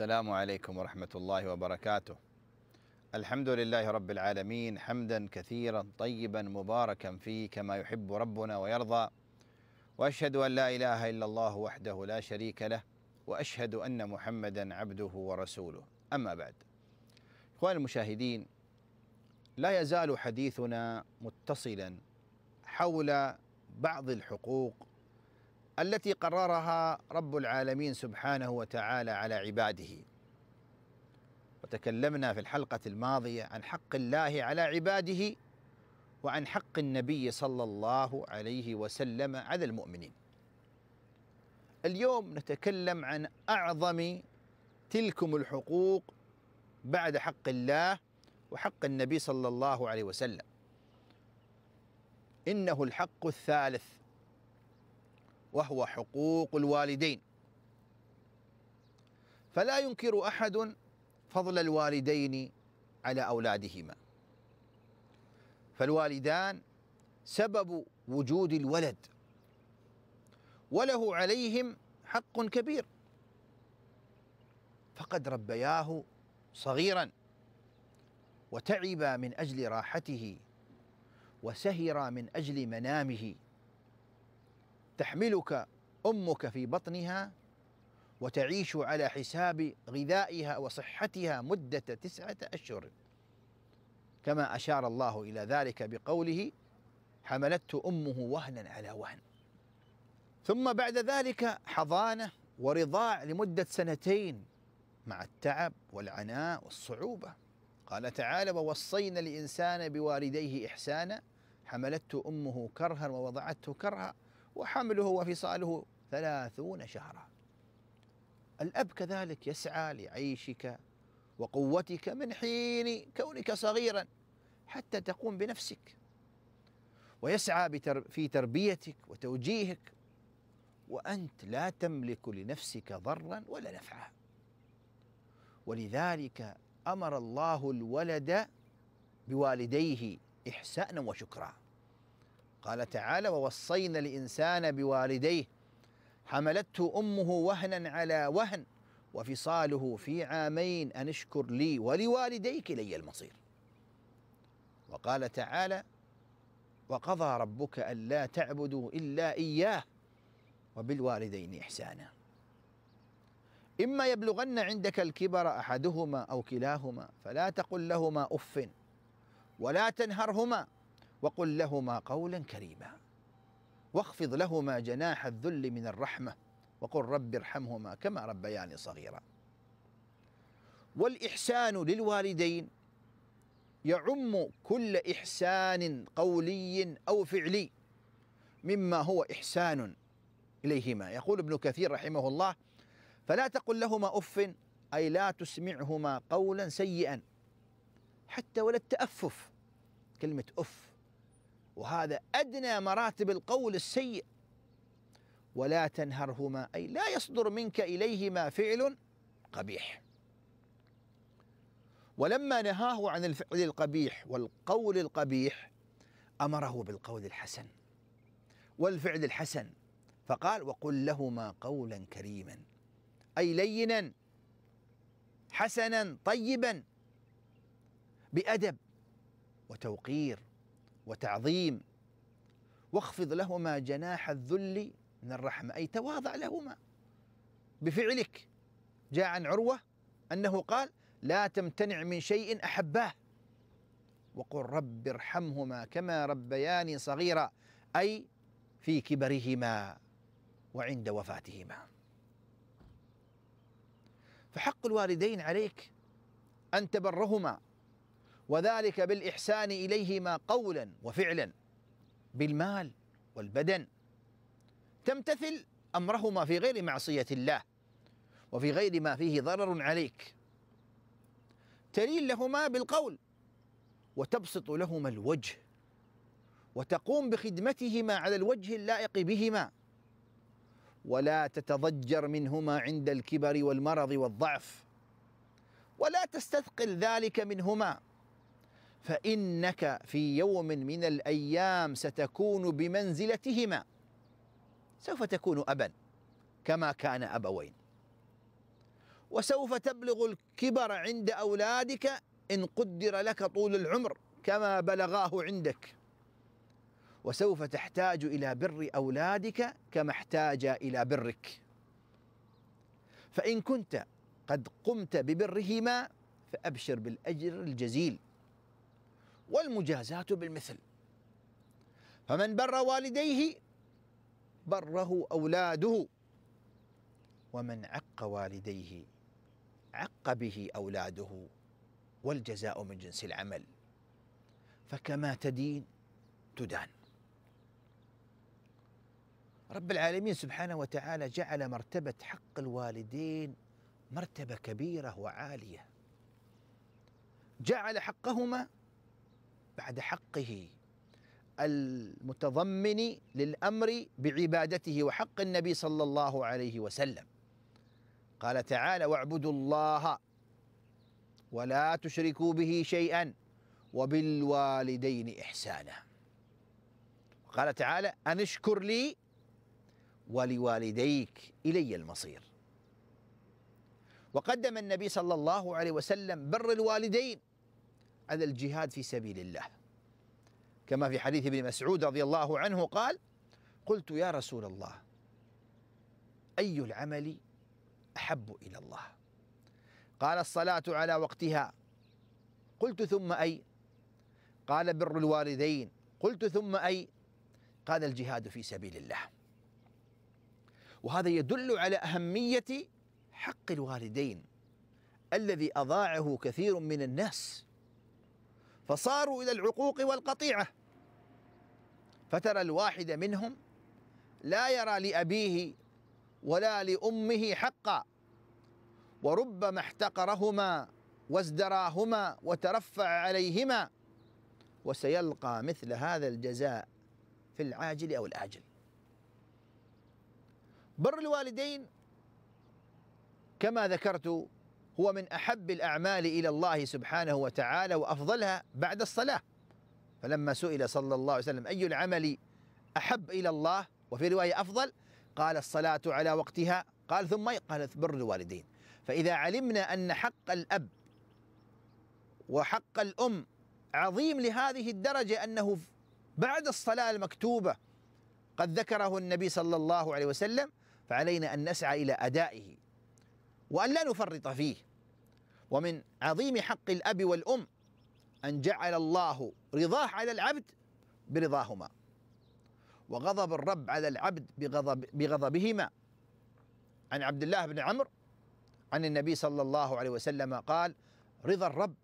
السلام عليكم ورحمة الله وبركاته. الحمد لله رب العالمين حمدا كثيرا طيبا مباركا فيه كما يحب ربنا ويرضى. واشهد ان لا اله الا الله وحده لا شريك له واشهد ان محمدا عبده ورسوله. اما بعد. إخوان المشاهدين لا يزال حديثنا متصلا حول بعض الحقوق التي قررها رب العالمين سبحانه وتعالى على عباده وتكلمنا في الحلقه الماضيه عن حق الله على عباده وعن حق النبي صلى الله عليه وسلم على المؤمنين اليوم نتكلم عن اعظم تلكم الحقوق بعد حق الله وحق النبي صلى الله عليه وسلم انه الحق الثالث وهو حقوق الوالدين فلا ينكر احد فضل الوالدين على اولادهما فالوالدان سبب وجود الولد وله عليهم حق كبير فقد ربياه صغيرا وتعبا من اجل راحته وسهرا من اجل منامه تحملك امك في بطنها وتعيش على حساب غذائها وصحتها مده تسعه اشهر كما اشار الله الى ذلك بقوله حملته امه وهنا على وهن ثم بعد ذلك حضانه ورضاع لمده سنتين مع التعب والعناء والصعوبه قال تعالى ووصينا الانسان بوالديه احسانا حملته امه كرها ووضعته كرها وحمله وفصاله ثلاثون شهرا الأب كذلك يسعى لعيشك وقوتك من حين كونك صغيرا حتى تقوم بنفسك ويسعى في تربيتك وتوجيهك وأنت لا تملك لنفسك ضرا ولا نفعا ولذلك أمر الله الولد بوالديه إحسانا وشكرا قال تعالى ووصينا الإنسان بوالديه حملته أمه وهنا على وهن وفصاله في عامين أن اشكر لي ولوالديك إلي المصير وقال تعالى وقضى ربك ألا تعبدوا إلا إياه وبالوالدين إحسانا إما يبلغن عندك الكبر أحدهما أو كلاهما فلا تقل لهما أف ولا تنهرهما وقل لهما قولا كريما واخفض لهما جناح الذل من الرحمه وقل رب ارحمهما كما ربياني صغيرا والاحسان للوالدين يعم كل احسان قولي او فعلي مما هو احسان اليهما يقول ابن كثير رحمه الله فلا تقل لهما اف اي لا تسمعهما قولا سيئا حتى ولا التافف كلمه اف وهذا أدنى مراتب القول السيء ولا تنهرهما أي لا يصدر منك إليهما فعل قبيح ولما نهاه عن الفعل القبيح والقول القبيح أمره بالقول الحسن والفعل الحسن فقال وقل لهما قولا كريما أي لينا حسنا طيبا بأدب وتوقير وتعظيم واخفض لهما جناح الذل من الرحمة أي تواضع لهما بفعلك جاء عن عروة أنه قال لا تمتنع من شيء أحباه وقل رب ارحمهما كما ربياني صغيرا أي في كبرهما وعند وفاتهما فحق الوالدين عليك أن تبرهما وذلك بالإحسان إليهما قولا وفعلا بالمال والبدن تمتثل أمرهما في غير معصية الله وفي غير ما فيه ضرر عليك تلين لهما بالقول وتبسط لهما الوجه وتقوم بخدمتهما على الوجه اللائق بهما ولا تتضجر منهما عند الكبر والمرض والضعف ولا تستثقل ذلك منهما فإنك في يوم من الأيام ستكون بمنزلتهما سوف تكون أبا كما كان أبوين وسوف تبلغ الكبر عند أولادك إن قدر لك طول العمر كما بلغاه عندك وسوف تحتاج إلى بر أولادك كما احتاج إلى برك فإن كنت قد قمت ببرهما فأبشر بالأجر الجزيل والمجازاة بالمثل فمن بر والديه بره أولاده ومن عق والديه عق به أولاده والجزاء من جنس العمل فكما تدين تدان رب العالمين سبحانه وتعالى جعل مرتبة حق الوالدين مرتبة كبيرة وعالية جعل حقهما بعد حقه المتضمن للامر بعبادته وحق النبي صلى الله عليه وسلم قال تعالى واعبدوا الله ولا تشركوا به شيئا وبالوالدين احسانا قال تعالى ان اشكر لي ولوالديك الي المصير وقدم النبي صلى الله عليه وسلم بر الوالدين على الجهاد في سبيل الله كما في حديث ابن مسعود رضي الله عنه قال قلت يا رسول الله أي العمل أحب إلى الله قال الصلاة على وقتها قلت ثم أي قال بر الوالدين قلت ثم أي قال الجهاد في سبيل الله وهذا يدل على أهمية حق الوالدين الذي أضاعه كثير من الناس فصاروا إلى العقوق والقطيعة فترى الواحد منهم لا يرى لأبيه ولا لأمه حقا وربما احتقرهما وازدراهما وترفع عليهما وسيلقى مثل هذا الجزاء في العاجل او الاجل. بر الوالدين كما ذكرت هو من أحب الأعمال إلى الله سبحانه وتعالى وأفضلها بعد الصلاة فلما سئل صلى الله عليه وسلم أي العمل أحب إلى الله وفي رواية أفضل قال الصلاة على وقتها قال ثم قال بر الوالدين فإذا علمنا أن حق الأب وحق الأم عظيم لهذه الدرجة أنه بعد الصلاة المكتوبة قد ذكره النبي صلى الله عليه وسلم فعلينا أن نسعى إلى أدائه وأن لا نفرط فيه ومن عظيم حق الأب والأم أن جعل الله رضاه على العبد برضاهما وغضب الرب على العبد بغضب بغضبهما عن عبد الله بن عمرو عن النبي صلى الله عليه وسلم قال رضا الرب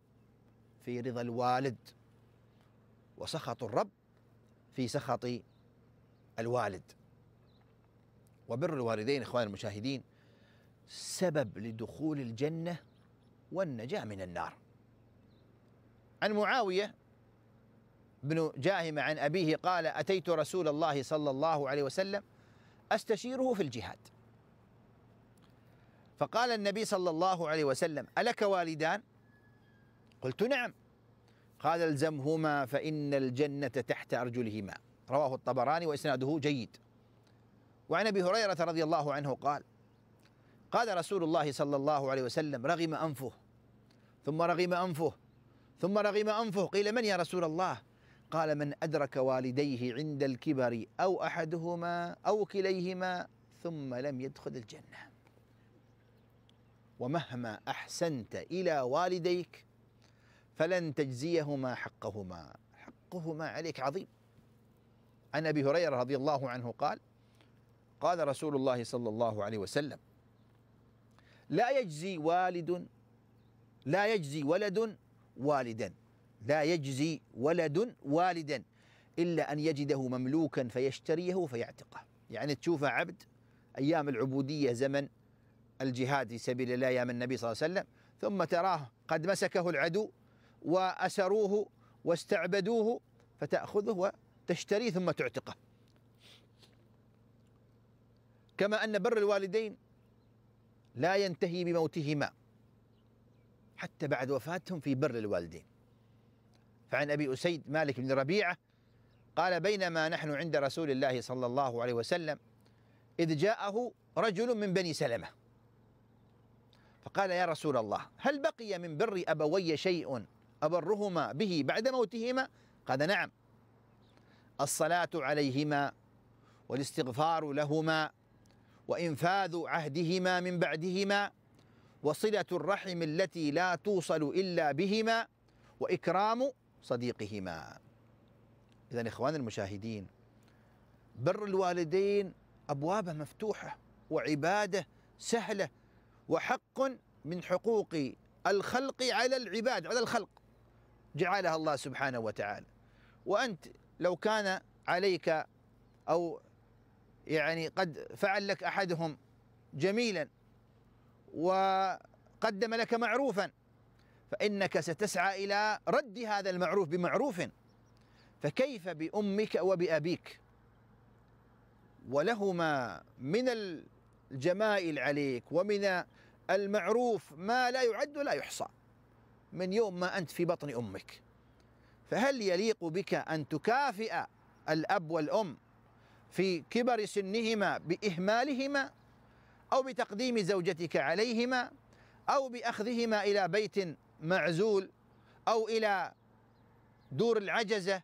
في رضا الوالد وسخط الرب في سخط الوالد وبر الوالدين اخوان المشاهدين سبب لدخول الجنة والنجاة من النار عن معاوية بن جاهم عن أبيه قال أتيت رسول الله صلى الله عليه وسلم أستشيره في الجهاد فقال النبي صلى الله عليه وسلم ألك والدان؟ قلت نعم قال الزمهما فإن الجنة تحت أرجلهما رواه الطبراني وإسناده جيد وعن أبي هريرة رضي الله عنه قال قال رسول الله صلى الله عليه وسلم رغم أنفه ثم رغم أنفه ثم رغم أنفه قيل من يا رسول الله قال من أدرك والديه عند الكبر أو أحدهما أو كليهما ثم لم يدخل الجنة ومهما أحسنت إلى والديك فلن تجزيهما حقهما حقهما عليك عظيم عن أبي هريرة رضي الله عنه قال قال رسول الله صلى الله عليه وسلم لا يجزي والد لا يجزي ولد والدا لا يجزي ولد والدا إلا أن يجده مملوكا فيشتريه فيعتقه يعني تشوفه عبد أيام العبودية زمن الجهاد في سبيل الله أيام النبي صلى الله عليه وسلم ثم تراه قد مسكه العدو وأسروه واستعبدوه فتأخذه وتشتريه ثم تعتقه كما أن بر الوالدين لا ينتهي بموتهما حتى بعد وفاتهم في بر الوالدين فعن أبي أسيد مالك بن ربيعة قال بينما نحن عند رسول الله صلى الله عليه وسلم إذ جاءه رجل من بني سلمة فقال يا رسول الله هل بقي من بر أبوي شيء أبرهما به بعد موتهما قال نعم الصلاة عليهما والاستغفار لهما وإنفاذ عهدهما من بعدهما وصلة الرحم التي لا توصل إلا بهما وإكرام صديقهما إذا إخوان المشاهدين بر الوالدين أبوابه مفتوحة وعبادة سهلة وحق من حقوق الخلق على العباد على الخلق جعلها الله سبحانه وتعالى وأنت لو كان عليك أو يعني قد فعل لك احدهم جميلا وقدم لك معروفا فانك ستسعى الى رد هذا المعروف بمعروف فكيف بامك وبابيك ولهما من الجمائل عليك ومن المعروف ما لا يعد ولا يحصى من يوم ما انت في بطن امك فهل يليق بك ان تكافئ الاب والام في كبر سنهما بإهمالهما أو بتقديم زوجتك عليهما أو بأخذهما إلى بيت معزول أو إلى دور العجزة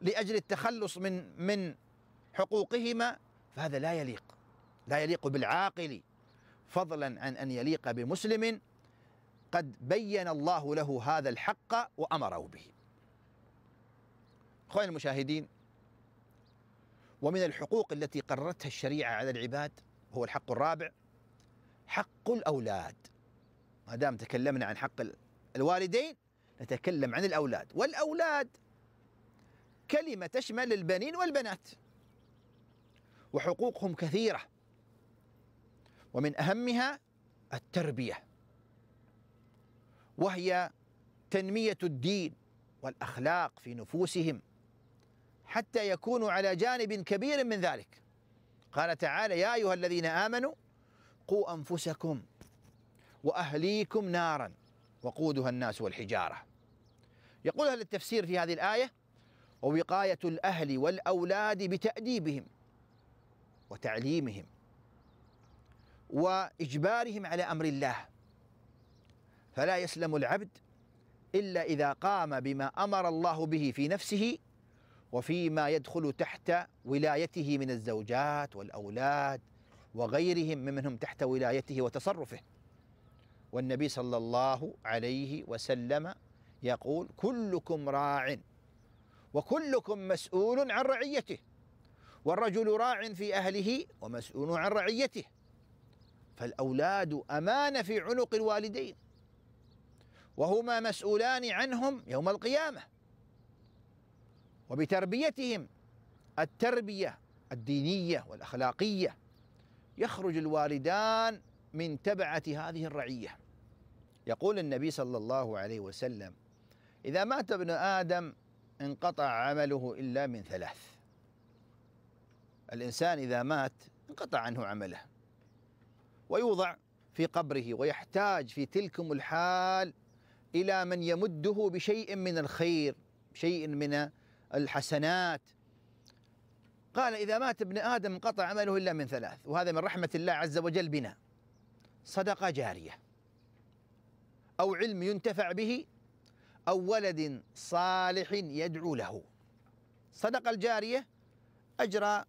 لأجل التخلص من من حقوقهما فهذا لا يليق لا يليق بالعاقل فضلا عن أن يليق بمسلم قد بين الله له هذا الحق وأمره به أخواني المشاهدين ومن الحقوق التي قررتها الشريعة على العباد هو الحق الرابع حق الأولاد ما دام تكلمنا عن حق الوالدين نتكلم عن الأولاد والأولاد كلمة تشمل البنين والبنات وحقوقهم كثيرة ومن أهمها التربية وهي تنمية الدين والأخلاق في نفوسهم حتى يكونوا على جانب كبير من ذلك قال تعالى يا أيها الذين آمنوا قوا أنفسكم وأهليكم نارا وقودها الناس والحجارة يقول أهل التفسير في هذه الآية ووقاية الأهل والأولاد بتأديبهم وتعليمهم وإجبارهم على أمر الله فلا يسلم العبد إلا إذا قام بما أمر الله به في نفسه وفيما يدخل تحت ولايته من الزوجات والأولاد وغيرهم ممن تحت ولايته وتصرفه والنبي صلى الله عليه وسلم يقول كلكم راع وكلكم مسؤول عن رعيته والرجل راع في أهله ومسؤول عن رعيته فالأولاد أمان في عنق الوالدين وهما مسؤولان عنهم يوم القيامة وبتربيتهم التربيه الدينيه والاخلاقيه يخرج الوالدان من تبعه هذه الرعيه يقول النبي صلى الله عليه وسلم اذا مات ابن ادم انقطع عمله الا من ثلاث الانسان اذا مات انقطع عنه عمله ويوضع في قبره ويحتاج في تلكم الحال الى من يمده بشيء من الخير شيء من الحسنات قال إذا مات ابن آدم انقطع عمله إلا من ثلاث وهذا من رحمة الله عز وجل بنا صدقة جارية أو علم ينتفع به أو ولد صالح يدعو له صدقة الجارية أجرى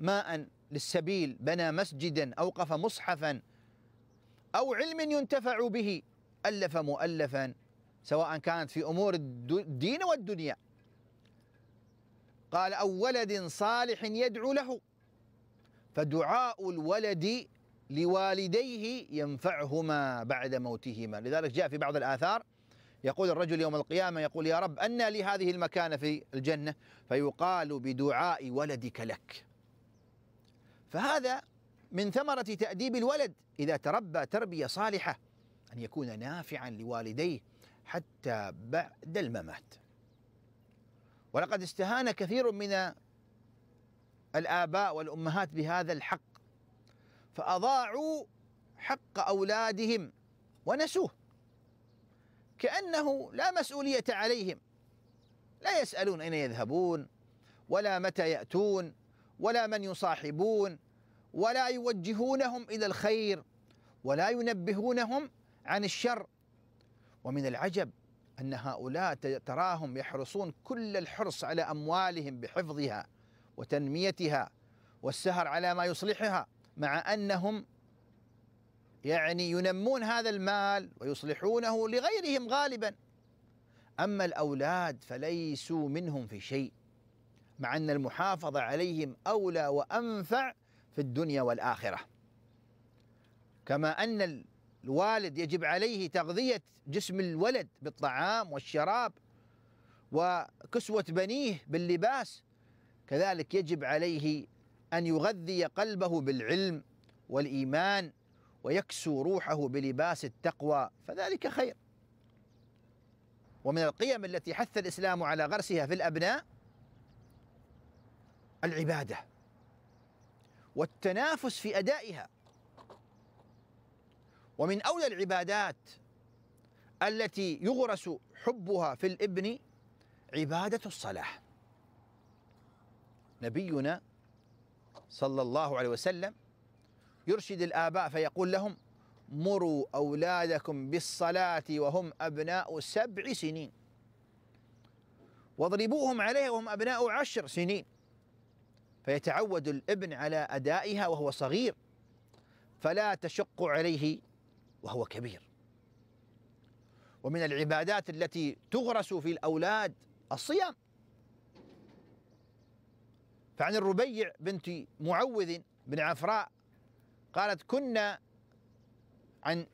ماء للسبيل بنى مسجدا أوقف مصحفا أو علم ينتفع به ألف مؤلفا سواء كانت في أمور الدين والدنيا قال أو ولد صالح يدعو له فدعاء الولد لوالديه ينفعهما بعد موتهما لذلك جاء في بعض الآثار يقول الرجل يوم القيامة يقول يا رب أن لي هذه المكانة في الجنة فيقال بدعاء ولدك لك فهذا من ثمرة تأديب الولد إذا تربى تربية صالحة أن يكون نافعا لوالديه حتى بعد الممات ولقد استهان كثير من الآباء والأمهات بهذا الحق فأضاعوا حق أولادهم ونسوه كأنه لا مسؤولية عليهم لا يسألون أين يذهبون ولا متى يأتون ولا من يصاحبون ولا يوجهونهم إلى الخير ولا ينبهونهم عن الشر ومن العجب أن هؤلاء تراهم يحرصون كل الحرص على أموالهم بحفظها وتنميتها والسهر على ما يصلحها مع أنهم يعني ينمون هذا المال ويصلحونه لغيرهم غالبا أما الأولاد فليسوا منهم في شيء مع أن المحافظة عليهم أولى وأنفع في الدنيا والآخرة كما أن الوالد يجب عليه تغذية جسم الولد بالطعام والشراب وكسوة بنيه باللباس كذلك يجب عليه أن يغذي قلبه بالعلم والإيمان ويكسو روحه بلباس التقوى فذلك خير ومن القيم التي حث الإسلام على غرسها في الأبناء العبادة والتنافس في أدائها ومن أولى العبادات التي يغرس حبها في الابن عبادة الصلاة نبينا صلى الله عليه وسلم يرشد الآباء فيقول لهم مروا أولادكم بالصلاة وهم أبناء سبع سنين واضربوهم عليها وهم أبناء عشر سنين فيتعود الابن على أدائها وهو صغير فلا تشق عليه وهو كبير ومن العبادات التي تغرس في الأولاد الصيام فعن الربيع بنت معوذ بن عفراء قالت كنا عن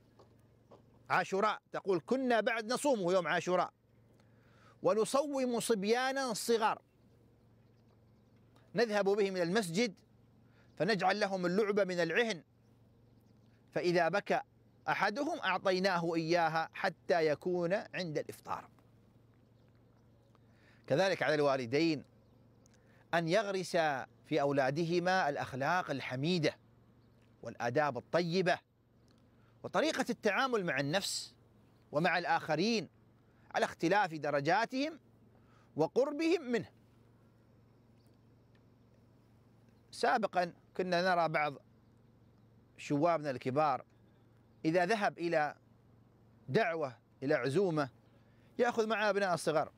عاشوراء تقول كنا بعد نصومه يوم عاشوراء ونصوم صبيانا صغار نذهب بهم إلى المسجد فنجعل لهم اللعبة من العهن فإذا بكى أحدهم أعطيناه إياها حتى يكون عند الإفطار كذلك على الوالدين أن يغرس في أولادهما الأخلاق الحميدة والآداب الطيبة وطريقة التعامل مع النفس ومع الآخرين على اختلاف درجاتهم وقربهم منه سابقا كنا نرى بعض شوابنا الكبار إذا ذهب إلى دعوة إلى عزومة يأخذ معه أبناء الصغار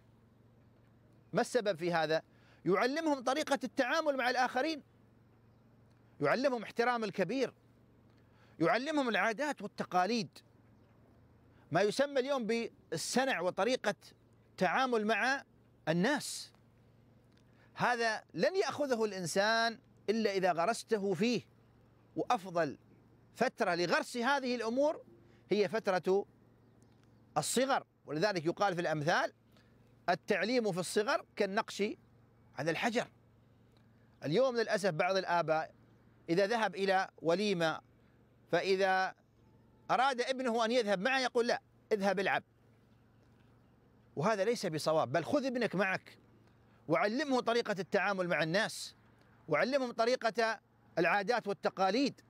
ما السبب في هذا؟ يعلمهم طريقة التعامل مع الآخرين يعلمهم احترام الكبير يعلمهم العادات والتقاليد ما يسمى اليوم بالسنع وطريقة تعامل مع الناس هذا لن يأخذه الإنسان إلا إذا غرسته فيه وأفضل فترة لغرس هذه الأمور هي فترة الصغر ولذلك يقال في الأمثال التعليم في الصغر كالنقش على الحجر اليوم للأسف بعض الآباء إذا ذهب إلى وليمة فإذا أراد ابنه أن يذهب معه يقول لا اذهب العب وهذا ليس بصواب بل خذ ابنك معك وعلمه طريقة التعامل مع الناس وعلمهم طريقة العادات والتقاليد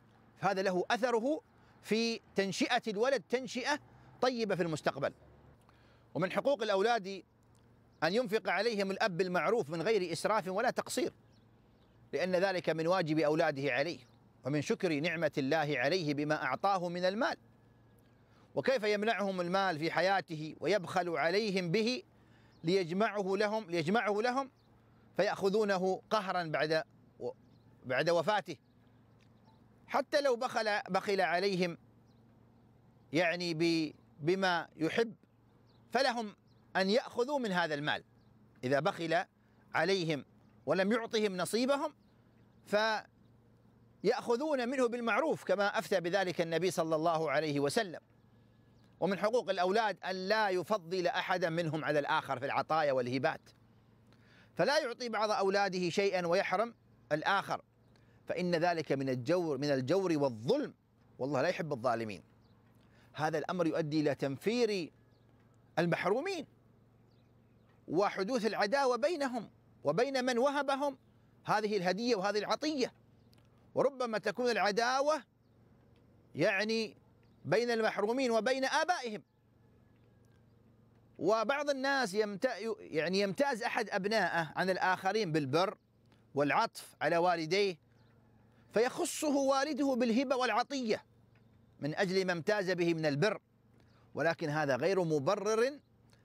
فهذا له أثره في تنشئة الولد تنشئة طيبة في المستقبل ومن حقوق الأولاد أن ينفق عليهم الأب بالمعروف من غير إسراف ولا تقصير لأن ذلك من واجب أولاده عليه ومن شكر نعمة الله عليه بما أعطاه من المال وكيف يمنعهم المال في حياته ويبخل عليهم به ليجمعه لهم ليجمعه لهم فيأخذونه قهرا بعد بعد وفاته حتى لو بخل بخل عليهم يعني بما يحب فلهم ان ياخذوا من هذا المال اذا بخل عليهم ولم يعطهم نصيبهم فياخذون منه بالمعروف كما افتى بذلك النبي صلى الله عليه وسلم ومن حقوق الاولاد ان لا يفضل احدا منهم على الاخر في العطايا والهبات فلا يعطي بعض اولاده شيئا ويحرم الاخر فإن ذلك من الجور من الجور والظلم والله لا يحب الظالمين هذا الأمر يؤدي إلى تنفير المحرومين وحدوث العداوة بينهم وبين من وهبهم هذه الهدية وهذه العطية وربما تكون العداوة يعني بين المحرومين وبين آبائهم وبعض الناس يعني يمتاز أحد أبنائه عن الآخرين بالبر والعطف على والديه فيخصه والده بالهبة والعطية من أجل ما امتاز به من البر ولكن هذا غير مبرر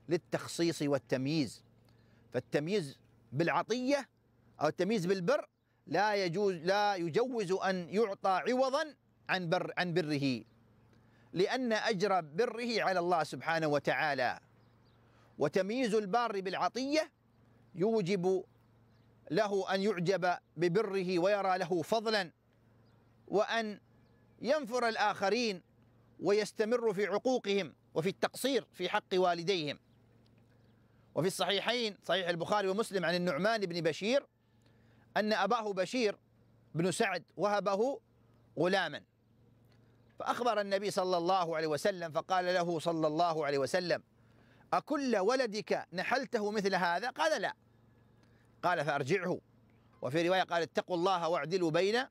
للتخصيص والتمييز فالتمييز بالعطية أو التمييز بالبر لا يجوز لا يجوز أن يعطى عوضا عن بر عن بره لأن أجر بره على الله سبحانه وتعالى وتمييز البار بالعطية يوجب له أن يعجب ببره ويرى له فضلا وأن ينفر الآخرين ويستمر في عقوقهم وفي التقصير في حق والديهم وفي الصحيحين صحيح البخاري ومسلم عن النعمان بن بشير أن أباه بشير بن سعد وهبه غلاما فأخبر النبي صلى الله عليه وسلم فقال له صلى الله عليه وسلم أكل ولدك نحلته مثل هذا؟ قال لا قال فأرجعه وفي رواية قال اتقوا الله واعدلوا بين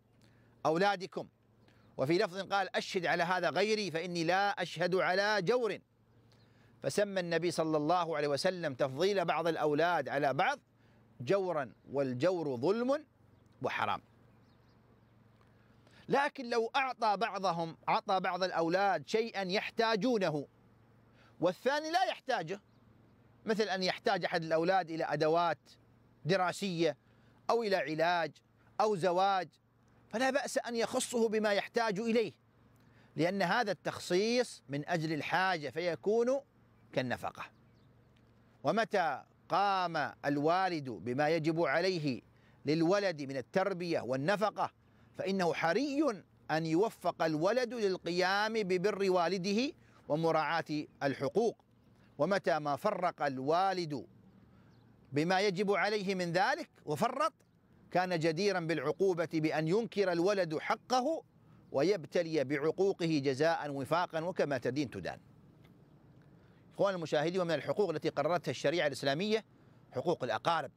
أولادكم وفي لفظ قال أشهد على هذا غيري فإني لا أشهد على جور فسمى النبي صلى الله عليه وسلم تفضيل بعض الأولاد على بعض جورا والجور ظلم وحرام لكن لو أعطى بعضهم أعطى بعض الأولاد شيئا يحتاجونه والثاني لا يحتاجه مثل أن يحتاج أحد الأولاد إلى أدوات دراسية أو إلى علاج أو زواج فلا بأس أن يخصه بما يحتاج إليه لأن هذا التخصيص من أجل الحاجة فيكون كالنفقة ومتى قام الوالد بما يجب عليه للولد من التربية والنفقة فإنه حري أن يوفق الولد للقيام ببر والده ومراعاة الحقوق ومتى ما فرق الوالد بما يجب عليه من ذلك وفرط كان جديرا بالعقوبة بأن ينكر الولد حقه ويبتلي بعقوقه جزاء وفاقا وكما تدين تدان إخوان المشاهدين ومن الحقوق التي قررتها الشريعة الإسلامية حقوق الأقارب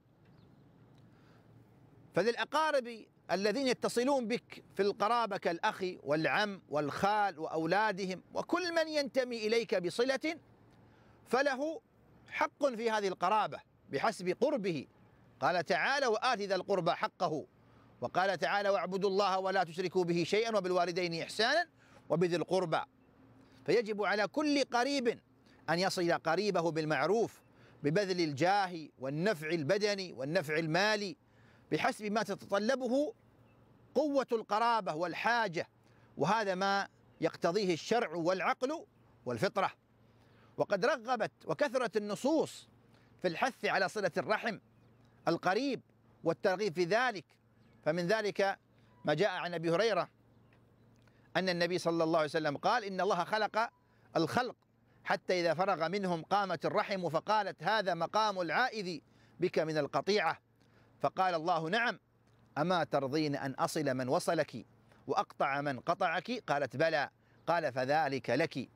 فللأقارب الذين يتصلون بك في القرابة كالأخ والعم والخال وأولادهم وكل من ينتمي إليك بصلة فله حق في هذه القرابة بحسب قربه قال تعالى وآت ذا القربى حقه وقال تعالى واعبدوا الله ولا تشركوا به شيئا وبالوالدين إحسانا وبذي القربى فيجب على كل قريب أن يصل قريبه بالمعروف ببذل الجاه والنفع البدني والنفع المالي بحسب ما تتطلبه قوة القرابة والحاجة وهذا ما يقتضيه الشرع والعقل والفطرة وقد رغبت وكثرت النصوص في الحث على صلة الرحم القريب والترغيب في ذلك فمن ذلك ما جاء عن ابي هريره ان النبي صلى الله عليه وسلم قال ان الله خلق الخلق حتى اذا فرغ منهم قامت الرحم فقالت هذا مقام العائذ بك من القطيعه فقال الله نعم اما ترضين ان اصل من وصلك واقطع من قطعك قالت بلى قال فذلك لك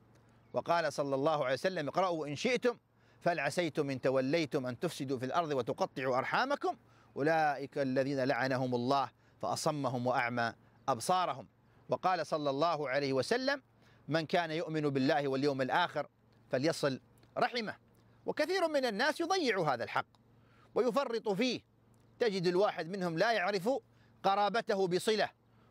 وقال صلى الله عليه وسلم اقرأوا إن شئتم فهل عسيتم إن توليتم أن تفسدوا في الأرض وتقطعوا أرحامكم أولئك الذين لعنهم الله فأصمهم وأعمى أبصارهم وقال صلى الله عليه وسلم من كان يؤمن بالله واليوم الآخر فليصل رحمه وكثير من الناس يضيع هذا الحق ويفرط فيه تجد الواحد منهم لا يعرف قرابته بصله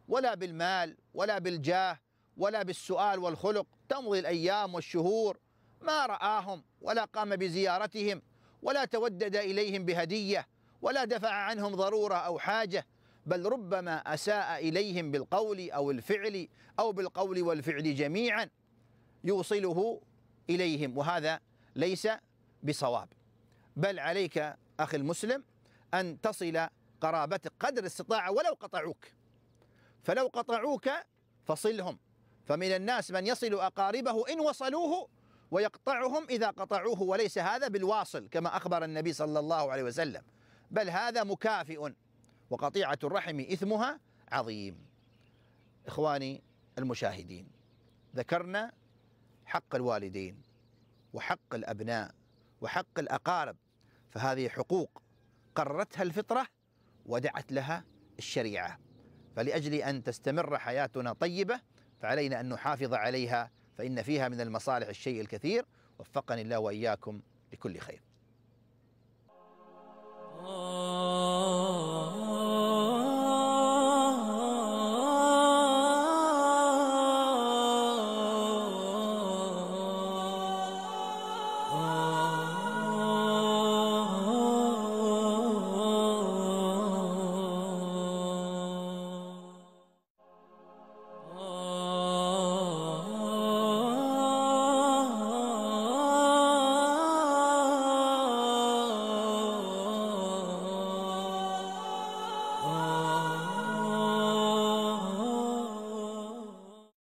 ولا بالمال ولا بالجاه ولا بالسؤال والخلق تمضي الايام والشهور ما رآهم ولا قام بزيارتهم ولا تودد إليهم بهدية ولا دفع عنهم ضرورة أو حاجة بل ربما أساء إليهم بالقول أو الفعل أو بالقول والفعل جميعا يوصله إليهم وهذا ليس بصواب بل عليك أخي المسلم أن تصل قرابتك قدر الاستطاعة ولو قطعوك فلو قطعوك فصلهم فمن الناس من يصل أقاربه إن وصلوه ويقطعهم إذا قطعوه وليس هذا بالواصل كما أخبر النبي صلى الله عليه وسلم بل هذا مكافئ وقطيعة الرحم إثمها عظيم إخواني المشاهدين ذكرنا حق الوالدين وحق الأبناء وحق الأقارب فهذه حقوق قررتها الفطرة ودعت لها الشريعة فلأجل أن تستمر حياتنا طيبة فعلينا أن نحافظ عليها فإن فيها من المصالح الشيء الكثير وفقني الله وإياكم لكل خير. آه.